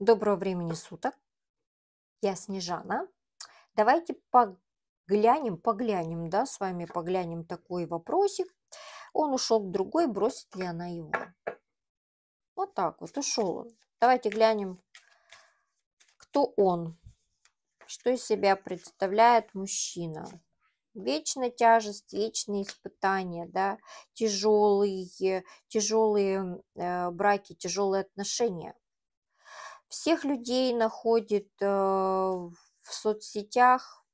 Доброго времени суток. Я Снежана. Давайте поглянем, поглянем, да, с вами поглянем такой вопросик. Он ушел к другой, бросит ли она его? Вот так вот, ушел он. Давайте глянем, кто он. Что из себя представляет мужчина? Вечная тяжесть, вечные испытания, да, тяжелые, тяжелые э, браки, тяжелые отношения – всех людей находит э, в соцсетях.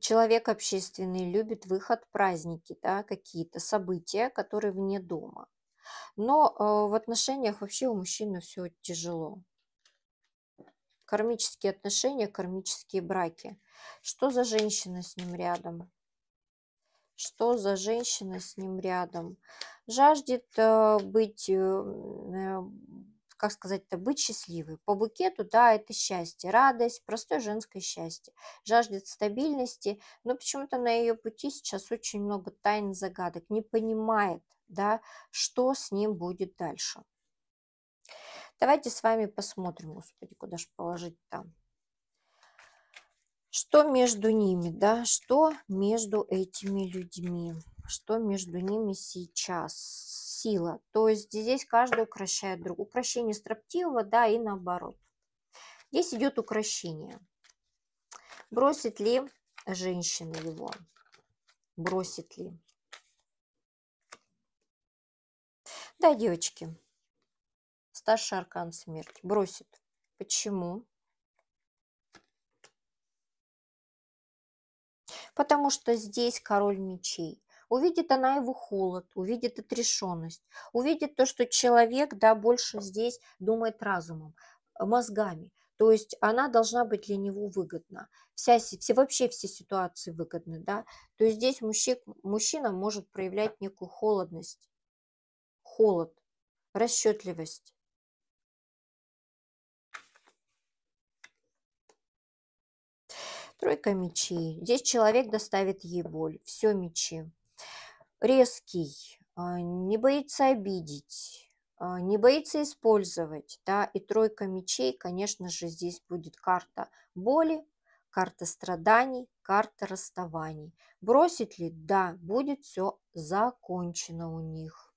Человек общественный любит выход, праздники, да, какие-то события, которые вне дома. Но э, в отношениях вообще у мужчины все тяжело. Кармические отношения, кармические браки. Что за женщина с ним рядом? Что за женщина с ним рядом? Жаждет э, быть как сказать-то, быть счастливой. По букету, да, это счастье, радость, простое женское счастье. Жаждет стабильности, но почему-то на ее пути сейчас очень много тайн загадок. Не понимает, да, что с ним будет дальше. Давайте с вами посмотрим, господи, куда же положить там что между ними, да, что между этими людьми, что между ними сейчас, сила. То есть здесь каждый укращает друг. Укращение строптивого, да, и наоборот. Здесь идет укращение. Бросит ли женщина его? Бросит ли? Да, девочки, старший аркан смерти бросит. Почему? потому что здесь король мечей. Увидит она его холод, увидит отрешенность, увидит то, что человек да, больше здесь думает разумом, э, мозгами. То есть она должна быть для него выгодна. Вся, все, вообще все ситуации выгодны. Да? То есть здесь мужчик, мужчина может проявлять некую холодность, холод, расчетливость Тройка мечей. Здесь человек доставит ей боль. Все мечи. Резкий, а, не боится обидеть, а, не боится использовать. Да? И тройка мечей, конечно же, здесь будет карта боли, карта страданий, карта расставаний. Бросит ли? Да, будет все закончено у них.